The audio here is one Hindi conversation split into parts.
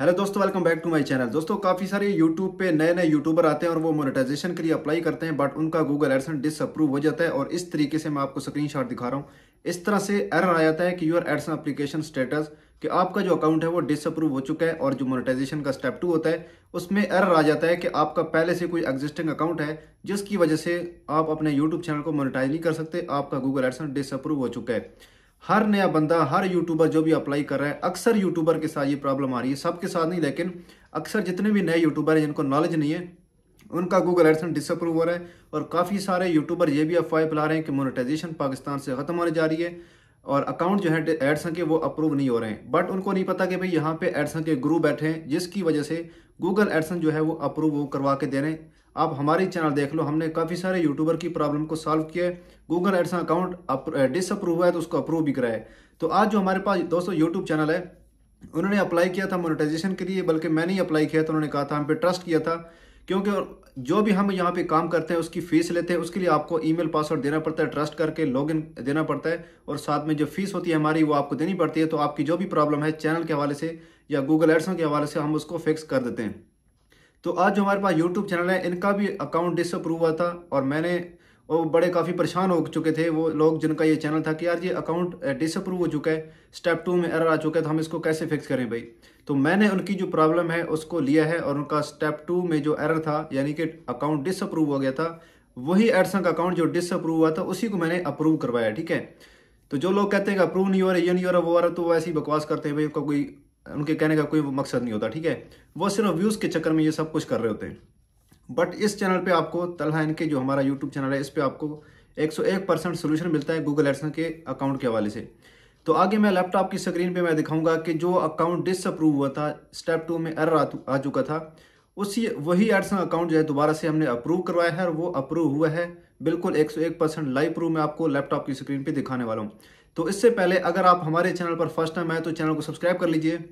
हेलो दोस्तों welcome back to my channel दोस्तों काफ़ी सारे यूट्यूब पे नए नए यूट्यूबर आते हैं और वो मोनेटाइजेशन के लिए अप्लाई करते हैं बट उनका गूगल एडसन डिसअप्रूव हो जाता है और इस तरीके से मैं आपको स्क्रीनशॉट दिखा रहा हूँ इस तरह से एरर आ जाता है कि यूर एडसन अप्लीकेशन स्टेटस कि आपका जो अकाउंट है वो डिसअप्रूव हो चुका है और जो मोनिटाइजेशन का स्टेप टू होता है उसमें एरर आ जाता है कि आपका पहले से कोई एग्जिस्टिंग अकाउंट है जिसकी वजह से आप अपने यूट्यूब चैनल को मोनिटाइज नहीं कर सकते आपका गूगल एडसन डिसअप्रूव हो चुका है हर नया बंदा हर यूट्यूबर जो भी अप्लाई कर रहा है अक्सर यूट्यूबर के साथ ये प्रॉब्लम आ रही है सबके साथ नहीं लेकिन अक्सर जितने भी नए यूट्यूबर हैं जिनको नॉलेज नहीं है उनका गूगल एडसन डिसअप्रूव हो रहा है और काफ़ी सारे यूट्यूबर ये भी अफवाह फैला रहे हैं कि मोनेटाइजेशन पाकिस्तान से ख़त्म होने जा रही है और अकाउंट जो है एडसन के वो अप्रूव नहीं हो रहे हैं बट उनको नहीं पता कि भाई यहाँ पे एडसन के ग्रुप बैठे हैं जिसकी वजह से गूगल एडसन जो है वो अप्रूव वो करवा के दे रहे हैं आप हमारे चैनल देख लो हमने काफ़ी सारे यूट्यूबर की प्रॉब्लम को सॉल्व किया गूगल एड्स अकाउंट डिसअप्रूव हुआ है तो उसको अप्रूव भी कराया तो आज जो हमारे पास दोस्तों यूट्यूब चैनल है उन्होंने अप्लाई किया था मोनिटाइजेशन के लिए बल्कि मैंने ही अप्लाई किया था उन्होंने कहा था हम पे ट्रस्ट किया था क्योंकि जो भी हम यहाँ पे काम करते हैं उसकी फीस लेते हैं उसके लिए आपको ईमेल पासवर्ड देना पड़ता है ट्रस्ट करके लॉगिन देना पड़ता है और साथ में जो फीस होती है हमारी वो आपको देनी पड़ती है तो आपकी जो भी प्रॉब्लम है चैनल के हवाले से या गूगल एड्सों के हवाले से हम उसको फिक्स कर देते हैं तो आज जो हमारे पास यूट्यूब चैनल है इनका भी अकाउंट डिसअप्रूव हुआ था और मैंने वो बड़े काफ़ी परेशान हो चुके थे वो लोग जिनका ये चैनल था कि यार ये अकाउंट डिसअप्रूव हो चुका है स्टेप टू में एरर आ चुका है तो हम इसको कैसे फिक्स करें भाई तो मैंने उनकी जो प्रॉब्लम है उसको लिया है और उनका स्टेप टू में जो एरर था यानी कि अकाउंट डिसअप्रूव हो गया था वही एडसन का अकाउंट जो डिसअप्रूव हुआ था उसी को मैंने अप्रूव करवाया ठीक है तो जो लोग कहते हैं कि अप्रूव नहीं हो रहा ये नहीं हो रहा वो आ रहा तो वो ऐसी बकवास करते हैं भाई उनका कोई उनके कहने का कोई मकसद नहीं होता ठीक है वो सिर्फ व्यूज़ के चक्कर में ये सब कुछ कर रहे होते हैं बट इस चैनल पे आपको तलहा इनके जो हमारा यूट्यूब चैनल है इस पर आपको 101 परसेंट सोल्यूशन मिलता है गूगल एडसन के अकाउंट के हवाले से तो आगे मैं लैपटॉप की स्क्रीन पे मैं दिखाऊंगा कि जो अकाउंट डिसअप्रूव हुआ था स्टेप टू में एरर आ चुका था उसी वही एडसन अकाउंट जो है दोबारा से हमने अप्रूव करवाया है और वो अप्रूव हुआ है बिल्कुल 101 परसेंट लाइव प्रूफ में आपको लैपटॉप की स्क्रीन पे दिखाने वाला हूँ तो इससे पहले अगर आप हमारे चैनल पर फर्स्ट टाइम आए तो चैनल को सब्सक्राइब कर लीजिए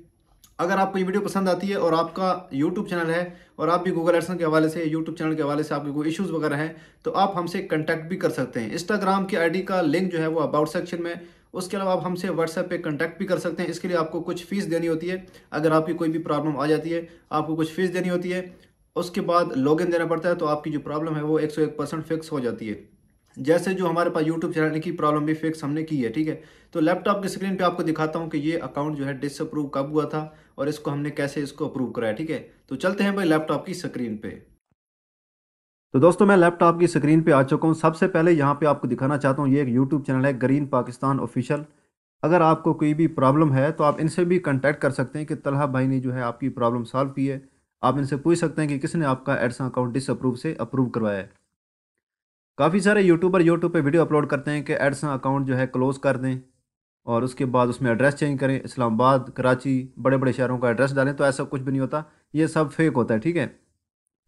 अगर आपको ये वीडियो पसंद आती है और आपका यूट्यूब चैनल है और आप भी गूगल एडसन के हवाले से यूट्यूब चैनल के हवाले से आपके कोई इश्यूज़ वगैरह हैं तो आप हमसे कंटैक्ट भी कर सकते हैं इंस्टाग्राम की आई का लिंक जो है वो अबाउट सेक्शन में उसके अलावा आप हमसे व्हाट्सएप पे कंटैक्ट भी कर सकते हैं इसके लिए आपको कुछ फ़ीस देनी होती है अगर आपकी कोई भी प्रॉब्लम आ जाती है आपको कुछ फ़ीस देनी होती है उसके बाद लॉगिन देना पड़ता है तो आपकी जो प्रॉब्लम है वो एक सौ एक परसेंट फिक्स हो जाती है जैसे जो हमारे पास यूट्यूब चलाने की प्रॉब्लम भी फिक्स हमने की है ठीक है तो लैपटॉप की स्क्रीन पे आपको दिखाता हूँ कि ये अकाउंट जो है डिसअप्रूव कब हुआ था और इसको हमने कैसे इसको अप्रूव कराया ठीक है तो चलते हैं भाई लैपटॉप की स्क्रीन पे तो दोस्तों मैं लैपटॉप की स्क्रीन पे आ चुका हूँ सबसे पहले यहाँ पे आपको दिखाना चाहता हूँ ये एक यूट्यूब चैनल है ग्रीन पाकिस्तान ऑफिशियल अगर आपको कोई भी प्रॉब्लम है तो आप इनसे भी कॉन्टैक्ट कर सकते हैं कि तलहा भाई ने जो है आपकी प्रॉब्लम सॉल्व की है आप इनसे पूछ सकते हैं कि किसने आपका एड्स अकाउंट डिसअप्रूव से अप्रूव करवाया है काफ़ी सारे यूट्यूबर यूट्यूब पे वीडियो अपलोड करते हैं कि एड्स अकाउंट जो है क्लोज़ कर दें और उसके बाद उसमें एड्रेस चेंज करें इस्लामाबाद कराची बड़े बड़े शहरों का एड्रेस डालें तो ऐसा कुछ भी नहीं होता ये सब फेक होता है ठीक है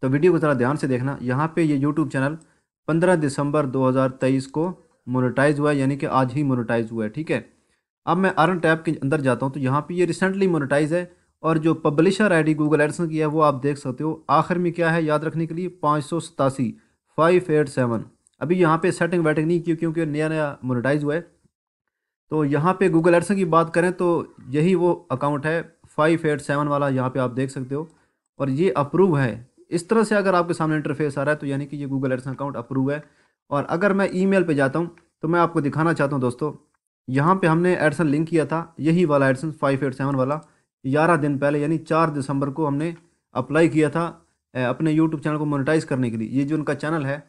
तो वीडियो को ज़रा ध्यान से देखना यहाँ पर ये यूट्यूब चैनल पंद्रह दिसंबर दो को मोनोटाइज हुआ है यानी कि आज ही मोनोटाइज हुआ है ठीक है अब मैं अर्न टैब के अंदर जाता हूँ तो यहाँ पर ये रिसेंटली मोनिटाइज़ है और जो publisher ID Google AdSense की है वो आप देख सकते हो आखिर में क्या है याद रखने के लिए पाँच सौ सतासी फाइव एट सेवन अभी यहाँ पे सेटिंग वेटिंग नहीं की क्योंकि नया नया मोनिटाइज हुआ है तो यहाँ पे गूगल एडसन की बात करें तो यही वो अकाउंट है फाइव एट सेवन वाला यहाँ पे आप देख सकते हो और ये अप्रूव है इस तरह से अगर आपके सामने इंटरफेस आ रहा है तो यानी कि ये गूगल एडसन अकाउंट अप्रूव है और अगर मैं मेल पर जाता हूँ तो मैं आपको दिखाना चाहता हूँ दोस्तों यहाँ पर हमने एडसन लिंक किया था यही वाला एडसन फाइव एट सेवन वाला ग्यारह दिन पहले यानी चार दिसंबर को हमने अप्लाई किया था अपने यूट्यूब चैनल को मोनेटाइज करने के लिए ये जो उनका चैनल है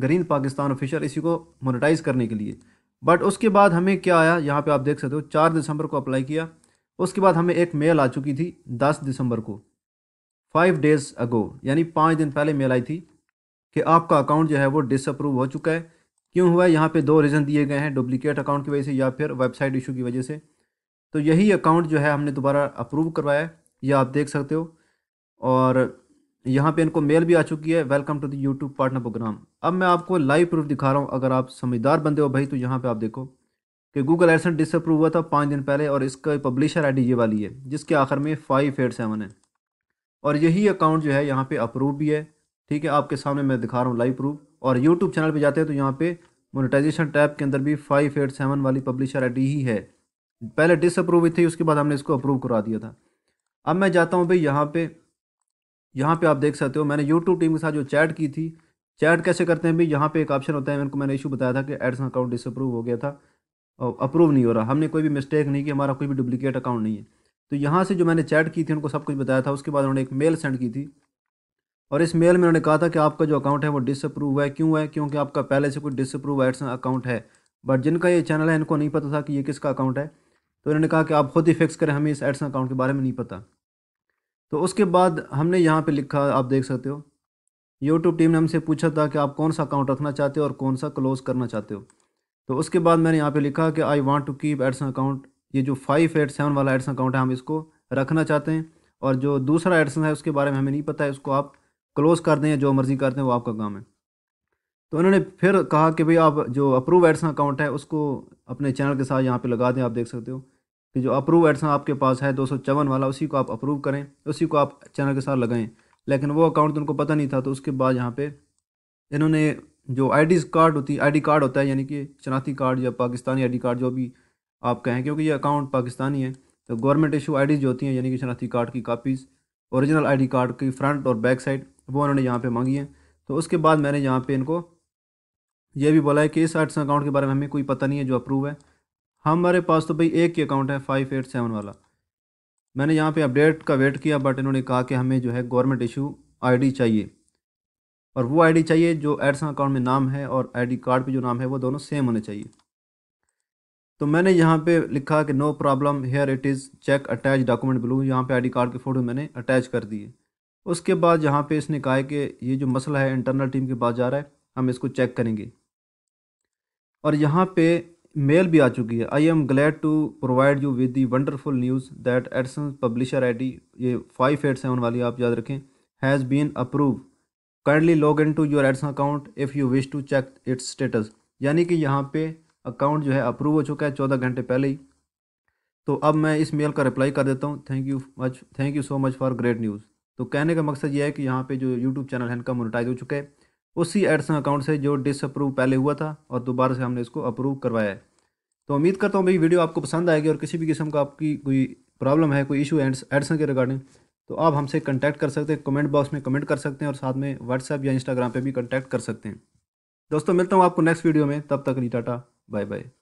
ग्रीन पाकिस्तान ऑफिशियल इसी को मोनेटाइज करने के लिए बट उसके बाद हमें क्या आया यहाँ पे आप देख सकते हो चार दिसंबर को अप्लाई किया उसके बाद हमें एक मेल आ चुकी थी दस दिसंबर को फाइव डेज़ अगो यानी पाँच दिन पहले मेल आई थी कि आपका अकाउंट जो है वो डिसअप्रूव हो चुका है क्यों हुआ है यहाँ पे दो रीज़न दिए गए हैं डुप्लीकेट अकाउंट की वजह से या फिर वेबसाइट इशू की वजह से तो यही अकाउंट जो है हमने दोबारा अप्रूव करवाया है यह आप देख सकते हो और यहाँ पे इनको मेल भी आ चुकी है welcome to the YouTube partner program अब मैं आपको लाइव प्रूफ दिखा रहा हूँ अगर आप समझदार बंदे हो भाई तो यहाँ पे आप देखो कि गूगल एडसन डिसअप्रूव हुआ था पाँच दिन पहले और इसका पब्लिशर आईडी ये वाली है जिसके आखिर में फाइव एट सेवन है और यही अकाउंट जो है यहाँ पर अप्रूव भी है ठीक है आपके सामने मैं दिखा रहा हूँ लाइव प्रूफ और यूट्यूब चैनल पर जाते हैं तो यहाँ पर मोनिटाइजेशन टैब के अंदर भी फाइव एट सेवन वाली पब्लिशर आई ही है पहले डिसअप्रूव ही थी उसके बाद हमने इसको अप्रूव करा दिया था अब मैं जाता हूँ भाई यहाँ पे यहाँ पे आप देख सकते हो मैंने यूट्यूब टीम के साथ जो चैट की थी चैट कैसे करते हैं भाई यहाँ पे एक ऑप्शन होता है मैंने मैंने इशू बताया था कि एड्स अकाउंट डिसअप्रूव हो गया था और अप्रूव नहीं हो रहा हमने कोई भी मिस्टेक नहीं की हमारा कोई भी डुप्लीकेट अकाउंट नहीं है तो यहाँ से जो मैंने चैट की थी उनको सब कुछ बताया था उसके बाद उन्होंने एक मेल सेंड की थी और इस मेल में उन्होंने कहा था कि आपका जो अकाउंट है वो डिसअप्रूव है क्यों है क्योंकि आपका पहले से कोई डिसअप्रूव एड्स अकाउंट है बट जिनका ये चैनल है इनको नहीं पता था कि ये किसका अकाउंट है तो उन्होंने कहा कि आप खुद ही फिक्स करें हमें इस एडसन अकाउंट के बारे में नहीं पता तो उसके बाद हमने यहाँ पे लिखा आप देख सकते हो यूट्यूब टीम ने हमसे पूछा था कि आप कौन सा अकाउंट रखना चाहते हो और कौन सा क्लोज़ करना चाहते हो तो उसके बाद मैंने यहाँ पे लिखा कि I want to keep AdSense account ये जो फाइव एट सेवन वाला एड्सन अकाउंट है हम इसको रखना चाहते हैं और जो दूसरा एडसन है उसके बारे में हमें नहीं पता है उसको आप क्लोज़ कर दें जो मर्ज़ी करते हैं वो आपका काम है तो उन्होंने फिर कहा कि भाई आप जो अप्रूव एडसन अकाउंट है उसको अपने चैनल के साथ यहाँ पे लगा दें आप देख सकते हो कि जो अप्रूव एडसन आपके पास है दो वाला उसी को आप अप्रूव करें उसी को आप चैनल के साथ लगाएं लेकिन वो अकाउंट तो उनको पता नहीं था तो उसके बाद यहाँ पे इन्होंने जो आई कार्ड होती है आई कार्ड होता है यानी कि शनाती कार्ड या पाकिस्तानी आई कार्ड जो भी आप कहें क्योंकि ये अकाउंट पाकिस्तानी है तो गवर्नमेंट इशू आई जो होती हैं यानी कि शनाती कार्ड की कापीज़ औरिजिनल आई कार्ड की फ्रंट और बैक साइड वो उन्होंने यहाँ पर मांगी हैं तो उसके बाद मैंने यहाँ पर इनको यह भी बोला है कि इस आर्ट्स अकाउंट के बारे में हमें कोई पता नहीं है जो अप्रूव है हमारे पास तो भाई एक ही अकाउंट है फाइव एट सेवन वाला मैंने यहाँ पे अपडेट का वेट किया बट इन्होंने कहा कि हमें जो है गवर्नमेंट इशू आईडी चाहिए और वो आईडी चाहिए जो एडसन अकाउंट में नाम है और आईडी कार्ड पे जो नाम है वो दोनों सेम होने चाहिए तो मैंने यहाँ पे लिखा कि no problem here it is check attach document below यहाँ पे आई कार्ड की फ़ोटो मैंने अटैच कर दिए उसके बाद यहाँ पर इसने कहा है कि ये जो मसला है इंटरनल टीम के पास जा रहा है हम इसको चेक करेंगे और यहाँ पे मेल भी आ चुकी है I am glad to provide you with the wonderful news that AdSense publisher ID ये फाइव एट सेवन वाली आप याद रखें has been approve kindly log in to your AdSense account if you wish to check its status यानी कि यहाँ पे अकाउंट जो है अप्रूव हो चुका है चौदह घंटे पहले ही तो अब मैं इस मेल का रिप्लाई कर देता हूँ thank you much thank you so much for great news तो कहने का मकसद यह है कि यहाँ पे जो यूट्यूब चैनल है इनका मोनिटाइज हो चुका है उसी एडसन अकाउंट से जो डिसअप्रूव पहले हुआ था और दोबारा से हमने इसको अप्रूव करवाया है तो उम्मीद करता हूँ भाई वीडियो आपको पसंद आएगी और किसी भी किस्म का आपकी कोई प्रॉब्लम है कोई इशू है एडसन के रिगार्डिंग तो आप हमसे कंटैक्ट कर सकते हैं कमेंट बॉक्स में कमेंट कर सकते हैं और साथ में व्हाट्सएप या इंस्टाग्राम पर भी कंटैक्ट कर सकते हैं दोस्तों मिलता हूँ आपको नेक्स्ट वीडियो में तब तक नहीं टाटा बाय बाय